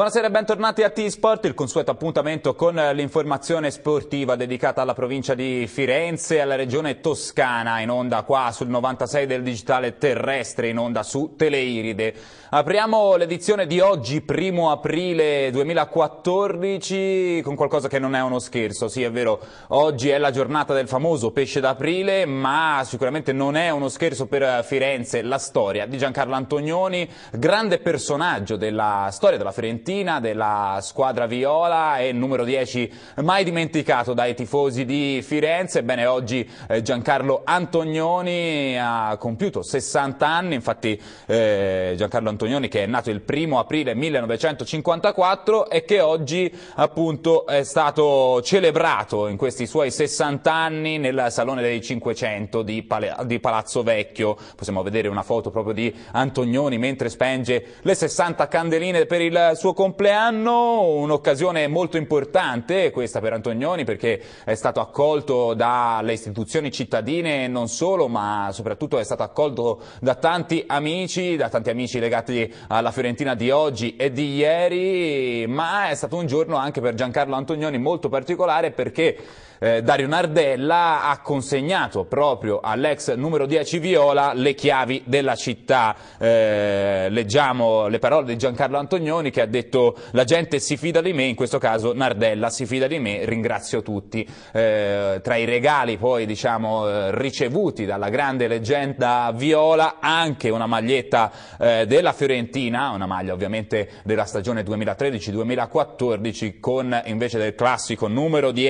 Buonasera e bentornati a T-Sport, il consueto appuntamento con eh, l'informazione sportiva dedicata alla provincia di Firenze e alla regione toscana, in onda qua sul 96 del digitale terrestre, in onda su Teleiride. Apriamo l'edizione di oggi, primo aprile 2014, con qualcosa che non è uno scherzo, sì è vero, oggi è la giornata del famoso pesce d'aprile, ma sicuramente non è uno scherzo per eh, Firenze la storia di Giancarlo Antonioni, grande personaggio della storia della Fiorentina, Fiorentina, della squadra viola e numero 10 mai dimenticato dai tifosi di Firenze. Ebbene, oggi eh, Giancarlo Antonioni ha compiuto 60 anni, infatti eh, Giancarlo Antonioni che è nato il primo aprile 1954 e che oggi appunto è stato celebrato in questi suoi 60 anni nel Salone dei 500 di, Pal di Palazzo Vecchio. Possiamo vedere una foto proprio di Antonioni mentre spenge le 60 candeline per il suo compagno compleanno, un'occasione molto importante questa per Antonioni perché è stato accolto dalle istituzioni cittadine non solo ma soprattutto è stato accolto da tanti amici, da tanti amici legati alla Fiorentina di oggi e di ieri, ma è stato un giorno anche per Giancarlo Antonioni molto particolare perché eh, Dario Nardella ha consegnato proprio all'ex numero 10 Viola le chiavi della città. Eh, leggiamo le parole di Giancarlo Antonioni che ha detto la gente si fida di me, in questo caso Nardella si fida di me, ringrazio tutti. Eh, tra i regali poi diciamo eh, ricevuti dalla grande leggenda Viola anche una maglietta eh, della Fiorentina, una maglia ovviamente della stagione 2013-2014 con invece del classico numero 10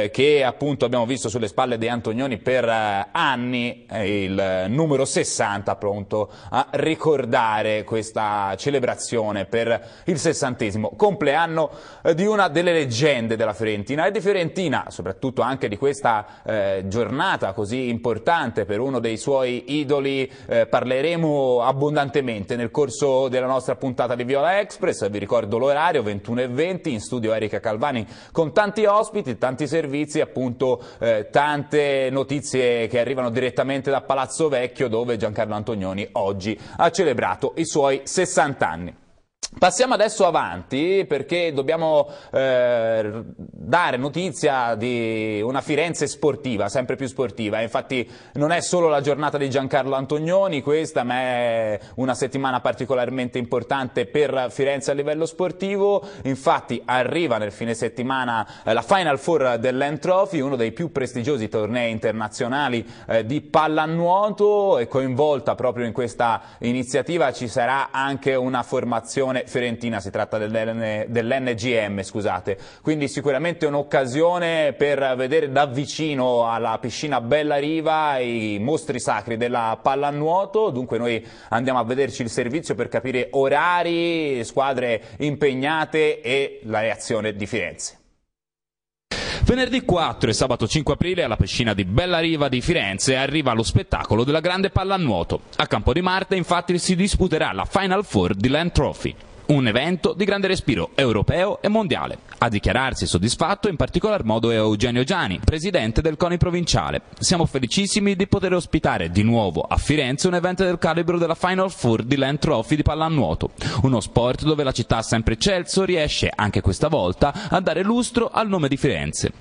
eh, che appunto abbiamo visto sulle spalle di Antonioni per eh, anni, eh, il numero 60 pronto a ricordare questa celebrazione per il sessantesimo compleanno eh, di una delle leggende della Fiorentina e di Fiorentina, soprattutto anche di questa eh, giornata così importante per uno dei suoi idoli, parleremo abbondantemente nel corso della nostra puntata di Viola Express, vi ricordo l'orario 21.20, in studio Erika Calvani con tanti ospiti, tanti servizi servizi, appunto eh, tante notizie che arrivano direttamente da Palazzo Vecchio dove Giancarlo Antonioni oggi ha celebrato i suoi 60 anni. Passiamo adesso avanti perché dobbiamo eh, dare notizia di una Firenze sportiva, sempre più sportiva, infatti non è solo la giornata di Giancarlo Antonioni questa, ma è una settimana particolarmente importante per Firenze a livello sportivo, infatti arriva nel fine settimana eh, la Final Four dell'End Trophy, uno dei più prestigiosi tornei internazionali eh, di pallanuoto e coinvolta proprio in questa iniziativa ci sarà anche una formazione Frosinone Fiorentina, si tratta dell'NGM, scusate. Quindi sicuramente un'occasione per vedere da vicino alla piscina Bella Riva i mostri sacri della pallanuoto, dunque noi andiamo a vederci il servizio per capire orari, squadre impegnate e la reazione di Firenze. Venerdì 4 e sabato 5 aprile alla piscina di Bella Riva di Firenze arriva lo spettacolo della grande pallanuoto. A Campo di Marte infatti si disputerà la Final Four di Land Trophy. Un evento di grande respiro europeo e mondiale. A dichiararsi soddisfatto in particolar modo è Eugenio Giani, presidente del CONI provinciale. Siamo felicissimi di poter ospitare di nuovo a Firenze un evento del calibro della Final Four di Land Trophy di pallanuoto, uno sport dove la città sempre Celso riesce anche questa volta a dare lustro al nome di Firenze.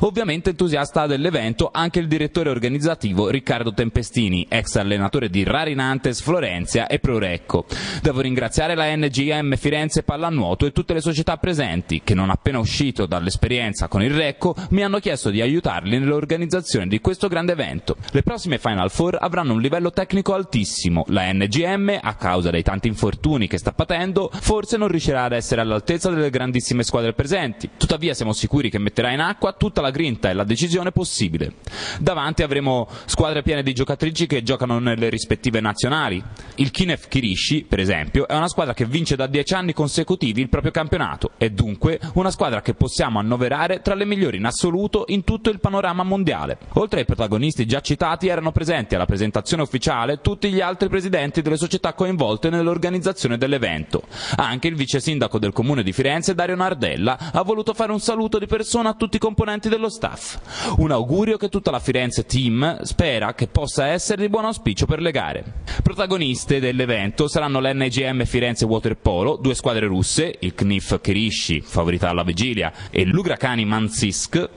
Ovviamente entusiasta dell'evento anche il direttore organizzativo Riccardo Tempestini, ex allenatore di Rari Nantes, Florenzia e Prorecco. Devo ringraziare la NGA CM Firenze Pallanuoto e tutte le società presenti che non appena uscito dall'esperienza con il Recco mi hanno chiesto di aiutarli nell'organizzazione di questo grande evento. Le prossime Final Four avranno un livello tecnico altissimo, la NGM a causa dei tanti infortuni che sta patendo forse non riuscirà ad essere all'altezza delle grandissime squadre presenti, tuttavia siamo sicuri che metterà in acqua tutta la grinta e la decisione possibile. Davanti avremo squadre piene di giocatrici che giocano nelle rispettive nazionali. Il Kinef Kirishi, per esempio, è una squadra che vince da dieci anni consecutivi il proprio campionato, e dunque una squadra che possiamo annoverare tra le migliori in assoluto in tutto il panorama mondiale. Oltre ai protagonisti già citati erano presenti alla presentazione ufficiale tutti gli altri presidenti delle società coinvolte nell'organizzazione dell'evento. Anche il vice sindaco del comune di Firenze, Dario Nardella, ha voluto fare un saluto di persona a tutti i componenti dello staff. Un augurio che tutta la Firenze team spera che possa essere di buon auspicio per le gare. Protagoniste dell'evento saranno l'NGM Firenze Waterpolo ruolo, due squadre russe, il Knif Kirishi, favorita alla vigilia, e il Lugrakani Mansisk,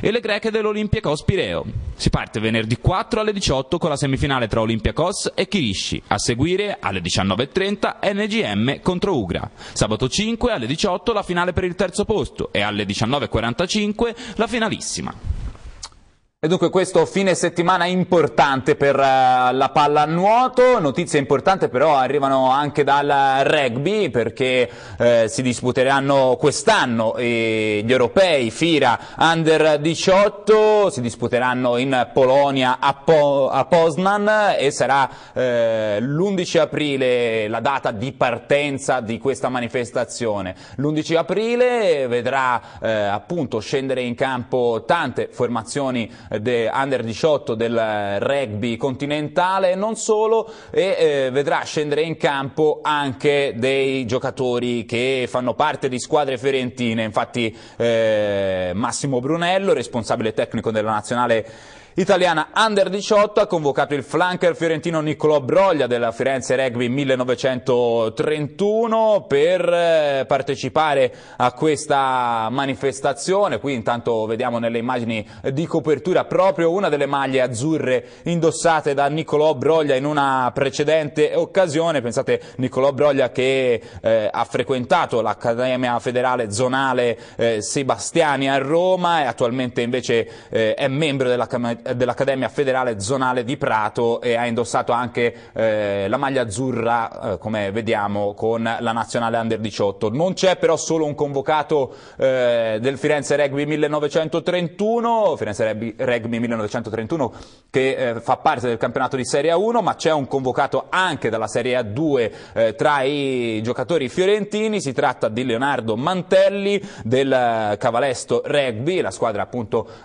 e le greche dell'Olympiakos Pireo. Si parte venerdì 4 alle 18 con la semifinale tra Olympiakos e Kirishi, a seguire alle 19.30 NGM contro Ugra. Sabato 5 alle 18 la finale per il terzo posto e alle 19.45 la finalissima. E dunque questo fine settimana importante per uh, la pallanuoto, notizie importanti però arrivano anche dal rugby perché eh, si disputeranno quest'anno gli europei FIRA Under 18, si disputeranno in Polonia a, po a Poznan e sarà eh, l'11 aprile la data di partenza di questa manifestazione. L'11 aprile vedrà eh, appunto scendere in campo tante formazioni de under 18 del rugby continentale e non solo e eh, vedrà scendere in campo anche dei giocatori che fanno parte di squadre fiorentine, infatti eh, Massimo Brunello, responsabile tecnico della nazionale italiana under 18 ha convocato il flanker fiorentino Niccolò Broglia della Firenze Rugby 1931 per eh, partecipare a questa manifestazione. Qui intanto vediamo nelle immagini di copertura proprio una delle maglie azzurre indossate da Niccolò Broglia in una precedente occasione. Pensate Niccolò Broglia che eh, ha frequentato l'Accademia Federale Zonale eh, Sebastiani a Roma e attualmente invece eh, è membro dell'Accademia eh, dell'Accademia Federale Zonale di Prato e ha indossato anche eh, la maglia azzurra, eh, come vediamo, con la nazionale Under 18. Non c'è però solo un convocato eh, del Firenze Rugby 1931, Firenze Rugby 1931 che eh, fa parte del campionato di Serie A1, ma c'è un convocato anche dalla Serie A2 eh, tra i giocatori fiorentini, si tratta di Leonardo Mantelli del Cavalesto Rugby, la squadra appunto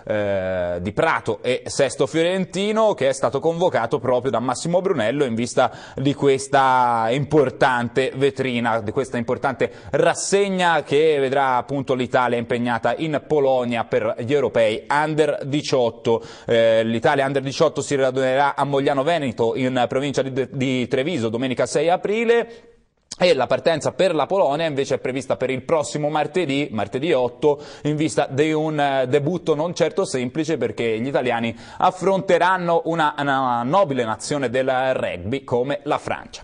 di Prato e sesto fiorentino che è stato convocato proprio da Massimo Brunello in vista di questa importante vetrina, di questa importante rassegna che vedrà appunto l'Italia impegnata in Polonia per gli europei under 18. Eh, L'Italia under 18 si radunerà a Mogliano Veneto in provincia di, di Treviso domenica 6 aprile. E la partenza per la Polonia invece è prevista per il prossimo martedì, martedì 8, in vista di un eh, debutto non certo semplice perché gli italiani affronteranno una, una nobile nazione del rugby come la Francia.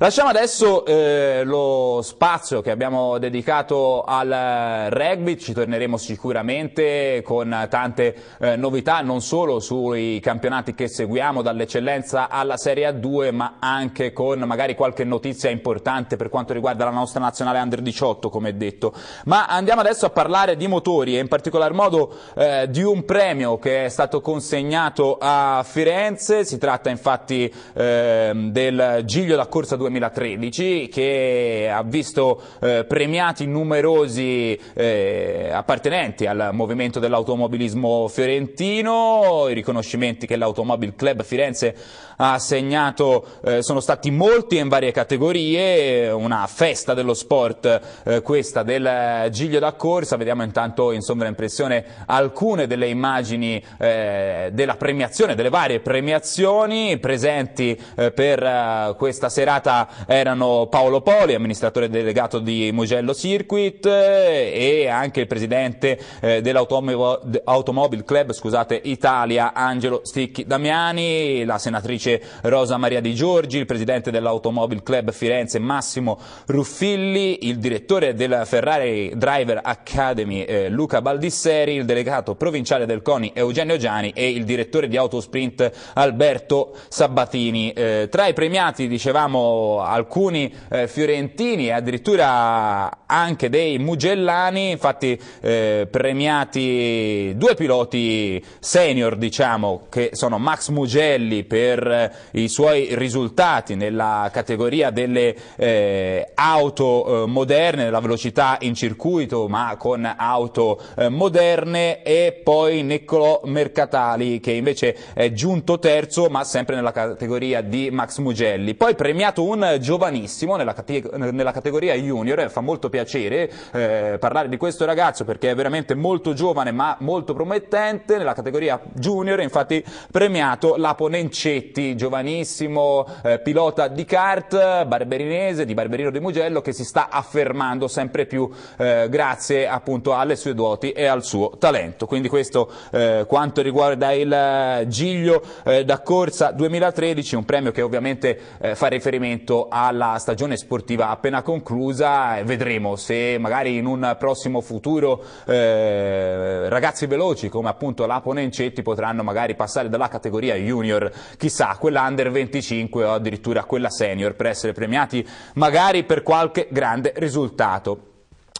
Lasciamo adesso eh, lo spazio che abbiamo dedicato al eh, rugby, ci torneremo sicuramente con tante eh, novità, non solo sui campionati che seguiamo dall'eccellenza alla Serie A2, ma anche con magari qualche notizia importante per quanto riguarda la nostra nazionale Under 18, come detto. Ma andiamo adesso a parlare di motori e in particolar modo eh, di un premio che è stato consegnato a Firenze, si tratta infatti ehm, del Giglio da Corsa 2 2013 che ha visto eh, premiati numerosi eh, appartenenti al movimento dell'automobilismo fiorentino, i riconoscimenti che l'Automobile Club Firenze ha assegnato eh, sono stati molti in varie categorie, una festa dello sport eh, questa del Giglio da Corsa, vediamo intanto in sovraimpressione alcune delle immagini eh, della premiazione, delle varie premiazioni presenti eh, per questa serata erano Paolo Poli, amministratore delegato di Mugello Circuit eh, e anche il presidente eh, dell'Automobile Club scusate, Italia, Angelo Sticchi Damiani, la senatrice Rosa Maria Di Giorgi, il presidente dell'Automobile Club Firenze Massimo Ruffilli, il direttore della Ferrari Driver Academy eh, Luca Baldisseri, il delegato provinciale del CONI Eugenio Giani e il direttore di Autosprint Alberto Sabatini. Eh, tra i premiati dicevamo alcuni eh, fiorentini e addirittura anche dei mugellani, infatti eh, premiati due piloti senior, diciamo, che sono Max Mugelli per eh, i suoi risultati nella categoria delle eh, auto eh, moderne, della velocità in circuito, ma con auto eh, moderne, e poi Niccolò Mercatali, che invece è giunto terzo, ma sempre nella categoria di Max Mugelli. Poi premiato un un giovanissimo nella, cate- nella categoria junior, fa molto piacere eh, parlare di questo ragazzo perché è veramente molto giovane ma molto promettente, nella categoria junior infatti premiato Lapo Nencetti, giovanissimo eh, pilota di kart barberinese, di Barberino di Mugello che si sta affermando sempre più eh, grazie appunto alle sue doti e al suo talento. Quindi questo eh, quanto riguarda il Giglio eh, da corsa 2013, un premio che ovviamente eh, fa riferimento riferimento alla stagione sportiva appena conclusa, eh, vedremo se magari in un prossimo futuro eh, ragazzi veloci come appunto Lapo Nencetti potranno magari passare dalla categoria junior, chissà, quella under 25 o addirittura quella senior per essere premiati magari per qualche grande risultato.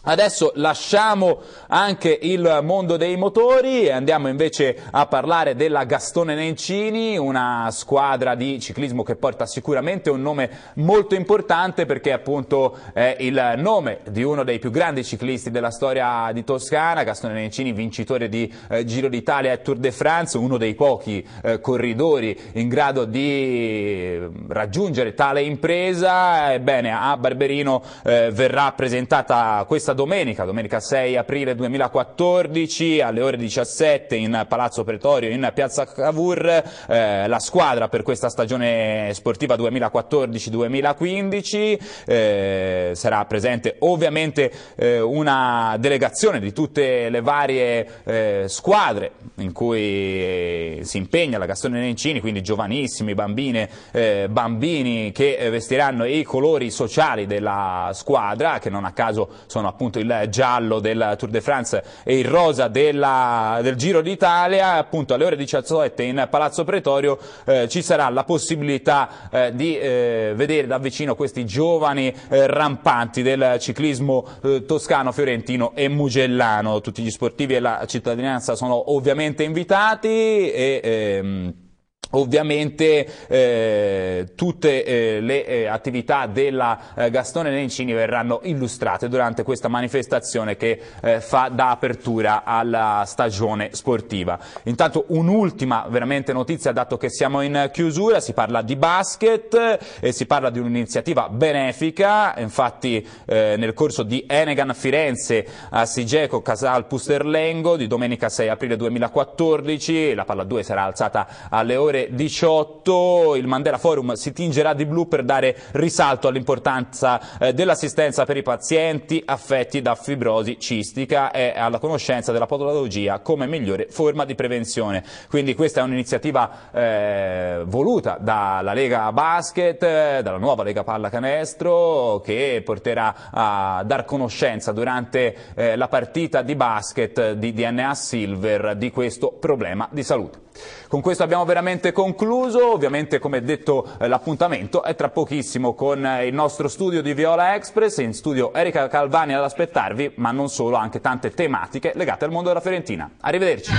Adesso lasciamo anche il mondo dei motori e andiamo invece a parlare della Gastone Nencini, una squadra di ciclismo che porta sicuramente un nome molto importante perché appunto è il nome di uno dei più grandi ciclisti della storia di Toscana, Gastone Nencini vincitore di eh, Giro d'Italia e Tour de France, uno dei pochi eh, corridori in grado di eh, raggiungere tale impresa. Ebbene, a Barberino verrà presentata questa questa domenica, domenica 6 aprile 2014 alle ore 17 in Palazzo Pretorio in Piazza Cavour, eh, la squadra per questa stagione sportiva 2014-2015, eh, sarà presente ovviamente eh, una delegazione di tutte le varie eh, squadre in cui eh, si impegna la Gastone Nencini, quindi giovanissimi, bambine, eh, bambini che vestiranno i colori sociali della squadra che non a caso sono appunto appunto il giallo del Tour de France e il rosa della, del Giro d'Italia, appunto alle ore 17 in Palazzo Pretorio eh, ci sarà la possibilità eh, di eh, vedere da vicino questi giovani eh, rampanti del ciclismo eh, toscano, fiorentino e mugellano. Tutti gli sportivi e la cittadinanza sono ovviamente invitati e, ehm, Ovviamente eh, tutte eh, le eh, attività della eh, Gastone Nencini verranno illustrate durante questa manifestazione che eh, fa da apertura alla stagione sportiva. Intanto un'ultima veramente notizia dato che siamo in chiusura, si parla di basket e eh, si parla di un'iniziativa benefica, infatti nel corso di Enegan Firenze a Sigeco Casal Pusterlengo di domenica 6 aprile 2014 la palla 2 sarà alzata alle ore ore 18 il Mandela Forum si tingerà di blu per dare risalto all'importanza eh, dell'assistenza per i pazienti affetti da fibrosi cistica e alla conoscenza della patologia come migliore forma di prevenzione. Quindi questa è un'iniziativa eh, voluta dalla Lega Basket, eh, dalla nuova Lega Pallacanestro che porterà a dar conoscenza durante eh, la partita di basket di DNA Silver di questo problema di salute. Con questo abbiamo veramente concluso, ovviamente come detto eh, l'appuntamento è tra pochissimo con eh, il nostro studio di Viola Express, in studio Erika Calvani ad aspettarvi, ma non solo, anche tante tematiche legate al mondo della Fiorentina. Arrivederci.